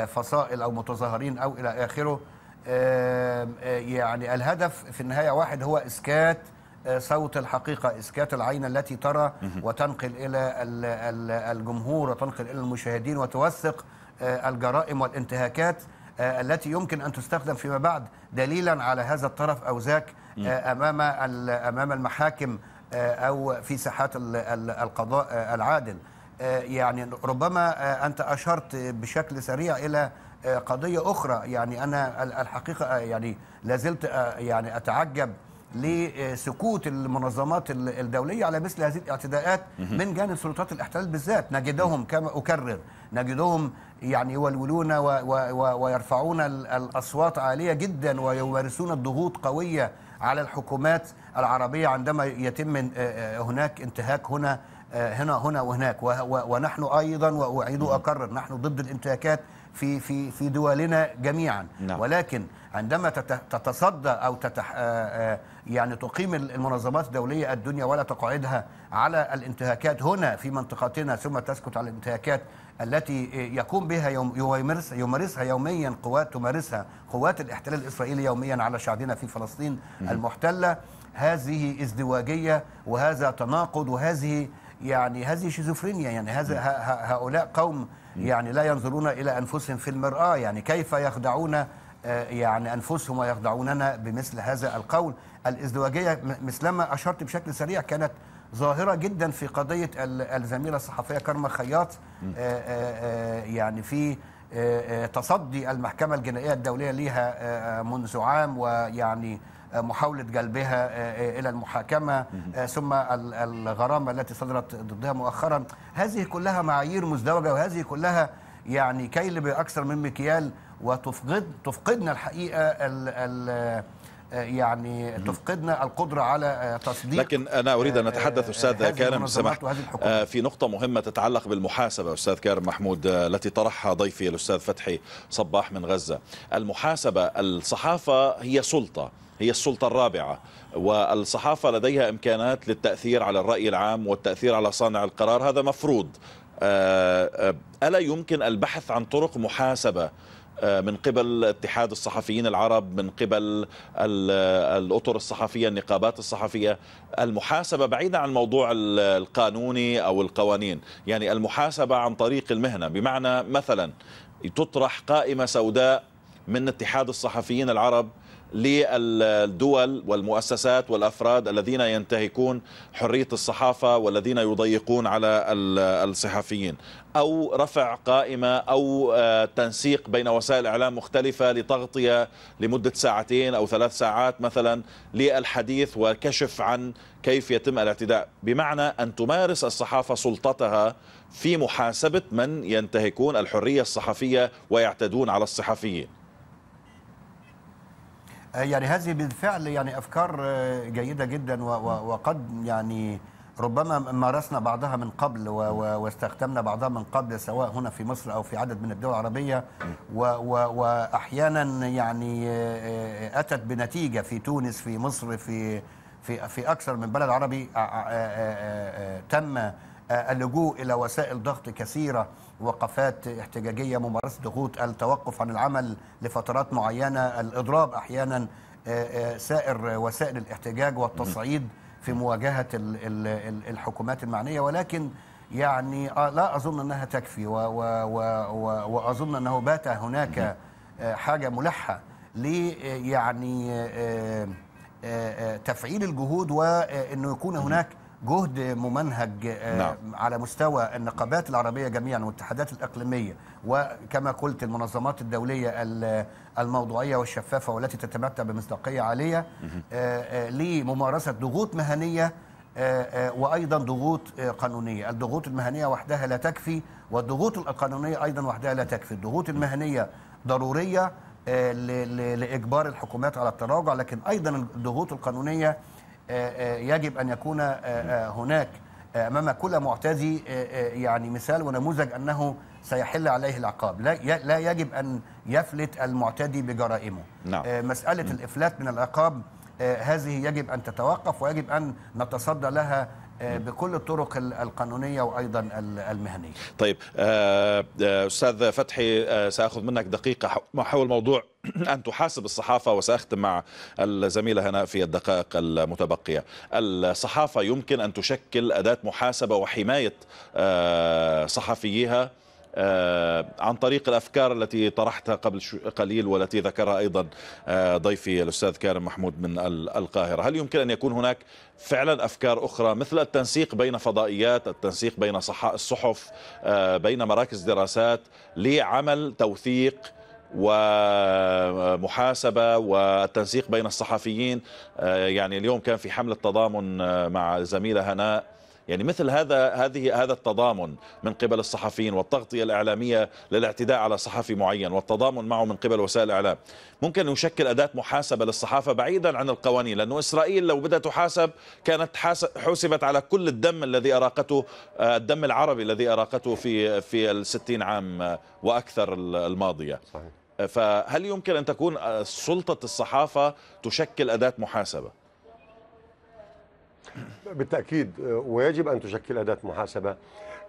فصائل أو متظاهرين أو إلى آخره يعني الهدف في النهاية واحد هو إسكات صوت الحقيقة إسكات العين التي ترى وتنقل إلى الجمهور وتنقل إلى المشاهدين وتوثق آه، الجرائم والانتهاكات آه، التي يمكن ان تستخدم فيما بعد دليلا على هذا الطرف او ذاك آه، امام امام المحاكم او في ساحات القضاء العادل يعني ربما انت اشرت بشكل سريع الى قضيه اخرى يعني انا الحقيقه يعني لازلت يعني اتعجب لسكوت المنظمات الدوليه على مثل هذه الاعتداءات من جانب سلطات الاحتلال بالذات نجدهم كما اكرر نجدهم يعني يولولون ويرفعون الأصوات عالية جدا ويمارسون الضغوط قوية على الحكومات العربية عندما يتم آه، آه، هناك انتهاك هنا آه، هنا هنا وهناك ونحن أيضا وأعيد نعم. وأكرر نحن ضد الانتهاكات في في في دولنا جميعا نعم. ولكن عندما تتصدى او تتح يعني تقيم المنظمات الدوليه الدنيا ولا تقعدها على الانتهاكات هنا في منطقتنا ثم تسكت على الانتهاكات التي يقوم بها يوم يمارس يمارسها يوميا قوات تمارسها قوات الاحتلال الاسرائيلي يوميا على شعبنا في فلسطين المحتله هذه ازدواجيه وهذا تناقض وهذه يعني هذه شيزوفرينيا يعني هذا هؤلاء قوم يعني لا ينظرون الى انفسهم في المراه يعني كيف يخدعون آه، يعني انفسهم ويخدعوننا بمثل هذا القول الازدواجيه مثلما اشرت بشكل سريع كانت ظاهره جدا في قضيه الزميله الصحفيه كارما خياط آه، آه، آه، يعني في تصدي المحكمه الجنائيه الدوليه ليها منذ عام ويعني محاولة جلبها إلى المحاكمة ثم الغرامة التي صدرت ضدها مؤخرا هذه كلها معايير مزدوجة وهذه كلها يعني كيل بأكثر من مكيال وتفقد تفقدنا الحقيقة آه، يعني تفقدنا القدره على آه، تصديق لكن انا اريد ان آه، اتحدث استاذ كارم سمحت في نقطه مهمه تتعلق بالمحاسبه استاذ كارم محمود التي طرحها ضيفي الاستاذ فتحي صباح من غزه المحاسبه الصحافه هي سلطه هي السلطة الرابعة والصحافة لديها إمكانات للتأثير على الرأي العام والتأثير على صانع القرار هذا مفروض ألا يمكن البحث عن طرق محاسبة آه، من قبل اتحاد الصحفيين العرب من قبل الأطر الصحفية النقابات الصحفية المحاسبة بعيدة عن الموضوع القانوني أو القوانين يعني المحاسبة عن طريق المهنة بمعنى مثلا تطرح قائمة سوداء من اتحاد الصحفيين العرب للدول والمؤسسات والافراد الذين ينتهكون حريه الصحافه والذين يضيقون على الصحفيين او رفع قائمه او آه، تنسيق بين وسائل اعلام مختلفه لتغطيه لمده ساعتين او ثلاث ساعات مثلا للحديث وكشف عن كيف يتم الاعتداء بمعنى ان تمارس الصحافه سلطتها في محاسبه من ينتهكون الحريه الصحفيه ويعتدون على الصحفيين آه، يعني هذه بالفعل يعني افكار آه، جيده جدا وقد يعني ربما مارسنا بعضها من قبل واستخدمنا بعضها من قبل سواء هنا في مصر او في عدد من الدول العربيه واحيانا يعني آه، اتت بنتيجه في تونس في مصر في في في اكثر من بلد عربي تم اللجوء الى وسائل ضغط كثيره وقفات احتجاجيه ممارسه ضغوط التوقف عن العمل لفترات معينه الاضراب احيانا آه، آه، سائر وسائل الاحتجاج والتصعيد في مواجهه الحكومات المعنيه ولكن يعني آه، لا اظن انها تكفي واظن انه بات هناك حاجه ملحه ل يعني تفعيل الجهود وانه يكون هناك جهد ممنهج آه، نعم. على مستوى النقابات العربية جميعا والاتحادات الأقليمية وكما قلت المنظمات الدولية الموضوعية والشفافة والتي تتمتع بمصداقية عالية آه، آه، لممارسة ضغوط مهنية وايضا ضغوط قانونيه، الضغوط المهنيه وحدها لا تكفي والضغوط القانونيه ايضا وحدها لا تكفي، الضغوط المهنيه ضروريه لاجبار الحكومات على التراجع لكن ايضا الضغوط القانونيه آه، آه، يجب أن يكون آه، هناك أمام كل معتدي يعني مثال ونموذج أنه سيحل عليه العقاب لا لا يجب أن يفلت المعتدي بجرائمه نعم. مسألة الإفلات من العقاب هذه يجب أن تتوقف ويجب أن نتصدى لها آه، بكل الطرق القانونيه وايضا المهنيه. طيب آه، آه، استاذ فتحي ساخذ منك دقيقه حول موضوع أن تحاسب الصحافة وسأختم مع الزميلة هنا في الدقائق المتبقية الصحافة يمكن أن تشكل أداة محاسبة وحماية صحفيها آه، عن طريق الافكار التي طرحتها قبل قليل والتي ذكرها ايضا آه، ضيفي الاستاذ كارم محمود من القاهره، هل يمكن ان يكون هناك فعلا افكار اخرى مثل التنسيق بين فضائيات، التنسيق بين الصحف، آه، بين مراكز دراسات لعمل توثيق ومحاسبة والتنسيق بين الصحفيين يعني اليوم كان في حملة تضامن مع زميلة هناء يعني مثل هذا هذه هذا التضامن من قبل الصحفيين والتغطيه الاعلاميه للاعتداء على صحفي معين والتضامن معه من قبل وسائل الاعلام ممكن يشكل اداه محاسبه للصحافه بعيدا عن القوانين لانه اسرائيل لو بدها تحاسب كانت حسبت على كل الدم الذي اراقته آه، الدم العربي الذي اراقته في في آه، ال عام واكثر الماضيه صحيح. فهل يمكن ان تكون آه، سلطه الصحافه تشكل اداه محاسبه بالتاكيد ويجب ان تشكل اداه محاسبه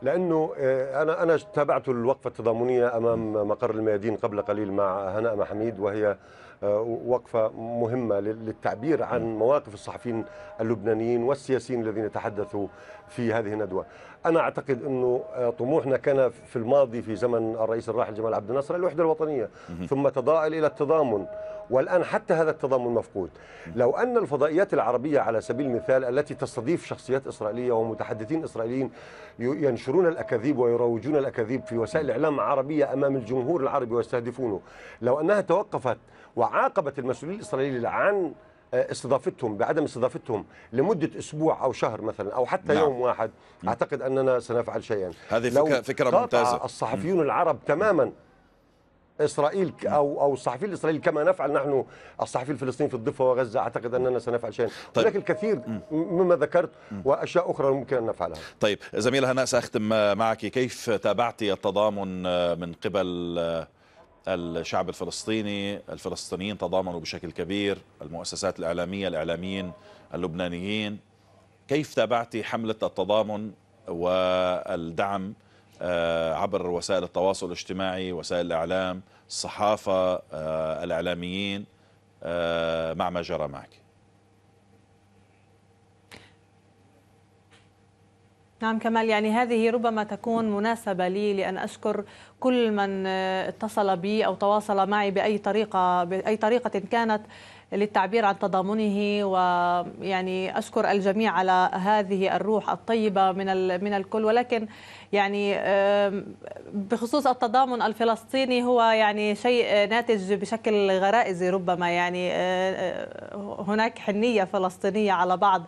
لانه آه، انا انا تابعت الوقفه التضامنيه امام مقر الميادين قبل قليل مع هناء محميد وهي آه، وقفة مهمة للتعبير عن مواقف الصحفيين اللبنانيين والسياسيين الذين تحدثوا في هذه الندوة أنا أعتقد أنه آه، طموحنا كان في الماضي في زمن الرئيس الراحل جمال عبد الناصر الوحدة الوطنية ثم تضاءل إلى التضامن والآن حتى هذا التضامن مفقود لو أن الفضائيات العربية على سبيل المثال التي تستضيف شخصيات إسرائيلية ومتحدثين إسرائيليين ينشرون الأكاذيب ويروجون الأكاذيب في وسائل إعلام عربية أمام الجمهور العربي ويستهدفونه لو أنها توقفت وعاقبت المسؤولين الإسرائيليين عن آه، استضافتهم بعدم استضافتهم لمده اسبوع او شهر مثلا او حتى نعم. يوم واحد نعم. اعتقد اننا سنفعل شيئا هذه فكره, فكرة ممتازه الصحفيون العرب تماما اسرائيل او او الصحفيين الاسرائيليين كما نفعل نحن الصحفيين الفلسطينيين في الضفه وغزه اعتقد اننا سنفعل شيئا طيب. هناك الكثير مما ذكرت واشياء اخرى ممكن ان نفعلها طيب زميله هناء ساختم معك كيف تابعت التضامن من قبل الشعب الفلسطيني الفلسطينيين تضامنوا بشكل كبير المؤسسات الإعلامية الإعلاميين اللبنانيين كيف تابعتي حملة التضامن والدعم آه، عبر وسائل التواصل الاجتماعي وسائل الإعلام الصحافة آه، الإعلاميين آه، مع ما جرى معك نعم كمال يعني هذه ربما تكون مناسبة لي لأن أشكر كل من اتصل بي أو تواصل معي بأي طريقة بأي طريقة كانت للتعبير عن تضامنه ويعني أشكر الجميع على هذه الروح الطيبة من من الكل ولكن يعني بخصوص التضامن الفلسطيني هو يعني شيء ناتج بشكل غرائزي ربما يعني آه، آه، هناك حنية فلسطينية على بعض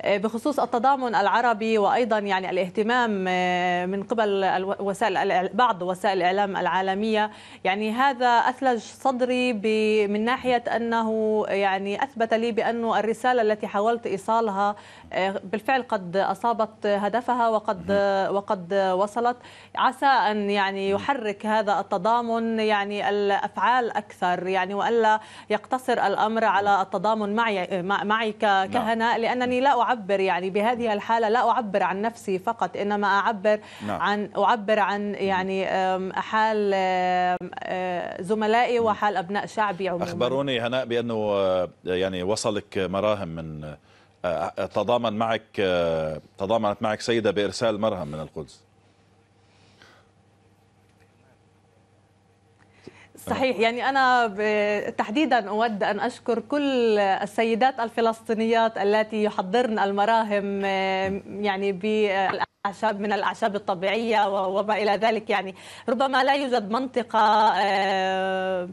آه، بخصوص التضامن العربي وايضا يعني الاهتمام آه، من قبل وسائل بعض وسائل الاعلام العالميه يعني هذا اثلج صدري من ناحيه انه يعني اثبت لي بانه الرساله التي حاولت ايصالها آه، بالفعل قد اصابت هدفها وقد وقد وصلت عسى ان يعني يحرك هذا التضامن يعني الافعال اكثر يعني والا يقتصر الامر على التضامن معي معي نعم. كهناء لانني لا أعبر يعني بهذه الحالة لا أعبر عن نفسي فقط إنما أعبر نعم. عن أعبر عن يعني حال زملائي وحال أبناء شعبي عموما أخبروني هناء بأنه يعني وصلك مراهم من تضامن معك تضامنت معك سيدة بإرسال مرهم من القدس صحيح يعني أنا تحديدا أود أن أشكر كل السيدات الفلسطينيات التي يحضرن المراهم آه، يعني بالأحيان أعشاب من الأعشاب الطبيعية وما إلى ذلك يعني ربما لا يوجد منطقة آه،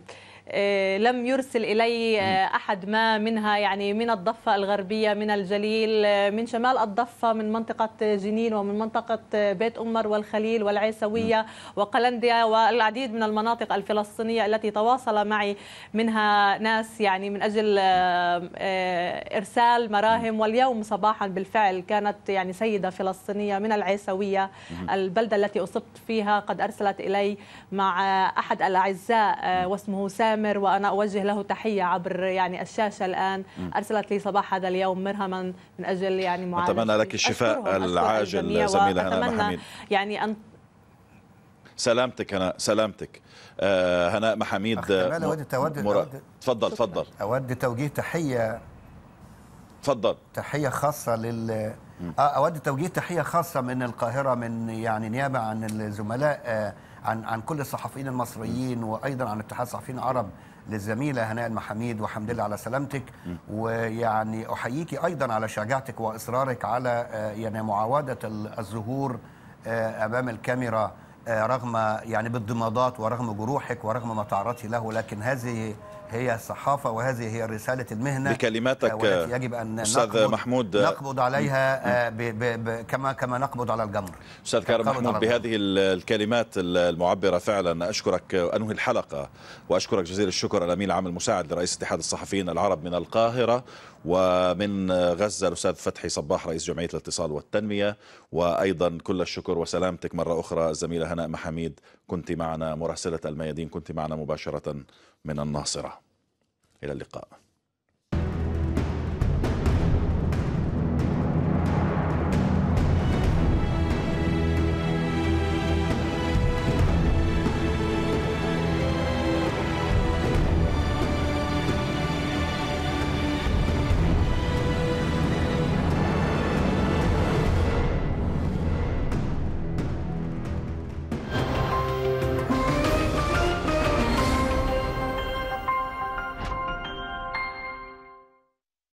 آه، لم يرسل إلي آه، أحد ما منها يعني من الضفة الغربية من الجليل آه، من شمال الضفة من منطقة جنين ومن منطقة بيت أمر والخليل والعيسوية وقلنديا والعديد من المناطق الفلسطينية التي تواصل معي منها ناس يعني من أجل إرسال مراهم واليوم صباحا بالفعل كانت يعني سيدة فلسطينية من العيسوية البلدة التي أصبت فيها قد أرسلت إلي مع أحد الأعزاء واسمه سامي عامر وانا اوجه له تحيه عبر يعني الشاشه الان ارسلت لي صباح هذا اليوم مرهما من اجل يعني معالجه اتمنى لك الشفاء العاجل زميله هنا محميد يعني ان سلامتك هنا سلامتك آه هناء محميد أود تفضل تفضل اود توجيه تحيه تفضل تحيه خاصه لل آه، اود توجيه تحيه خاصه من القاهره من يعني نيابه عن الزملاء آه عن عن كل الصحفيين المصريين وايضا عن اتحاد الصحفيين العرب للزميله هناء المحاميد وحمد لله على سلامتك ويعني احييكي ايضا على شجاعتك واصرارك على آه، يعني معاوده الظهور آه، امام الكاميرا آه، رغم يعني بالضمادات ورغم جروحك ورغم ما تعرضتي له لكن هذه هي الصحافة وهذه هي رسالة المهنة بكلماتك آه، يجب أن أستاذ محمود آه، نقبض عليها بـ بـ بـ كما كما نقبض على الجمر أستاذ كارم محمود بهذه الكلمات المعبرة فعلا أشكرك آه، أنهي الحلقة وأشكرك جزيل الشكر الأمين العام المساعد لرئيس اتحاد الصحفيين العرب من القاهرة ومن غزة الأستاذ فتحي صباح رئيس جمعية الاتصال والتنمية وأيضا كل الشكر وسلامتك مرة أخرى الزميلة هناء محميد كنت معنا مراسلة الميادين كنت معنا مباشرة من الناصرة إلى اللقاء